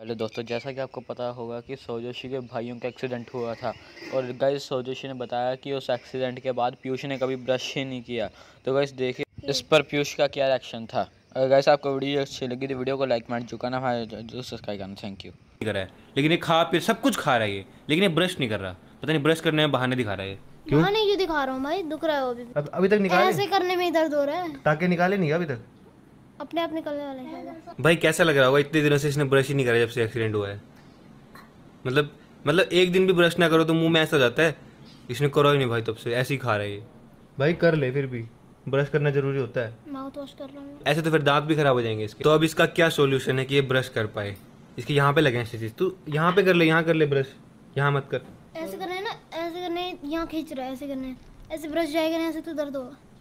hello दोस्तों जैसा कि आपको पता होगा कि सोजोशी के भाइयों का एक्सीडेंट हुआ था और गैस सोजोशी ने बताया कि उस एक्सीडेंट के बाद पीयूष ने कभी ब्रश ही नहीं किया तो गैस देखिए इस पर पीयूष का क्या रिएक्शन था अगर गैस आपको वीडियो अच्छी लगी तो वीडियो को लाइक मार चुकाना हमारे सब्सक्राइब करना थैंक यू कर रहा है लेकिन ये खा पी सब कुछ खा रहा है ये लेकिन ये ब्रश नहीं कर रहा पता नहीं ब्रश करने में बहाने दिखा रहा है क्यों नहीं ये दिखा रहा हूँ भाई दुख रहा है अभी तक निकाले ऐसे करने में इधर दो रहा है ताकि निकाले नहीं अभी तक अपने आप निकलने वाला है भाई कैसा लग रहा होगा इतने दिनों से इसने ब्रश ही नहीं करा जब से एक्सीडेंट हुआ है मतलब मतलब एक दिन भी ब्रश ना करो तो मुंह में ऐसा जाता है इसने करो ही नहीं भाई तब से ऐसे ही खा रहा है ये भाई कर ले फिर भी ब्रश करना जरूरी होता है माउथ वॉश कर रहा हूं ऐसे तो फिर दांत भी खराब हो जाएंगे इसके तो अब इसका क्या सॉल्यूशन है कि ये ब्रश कर पाए इसके यहाँ पे लगे ऐसी चीज तू यहाँ पे कर ले यहाँ कर ले ब्रश यहाँ मत कर ऐसे करना है ना ऐसे करने यहाँ खींच रहा है ऐसे करने ऐसे ब्रश जाएगा ना ऐसे तो दर्द होगा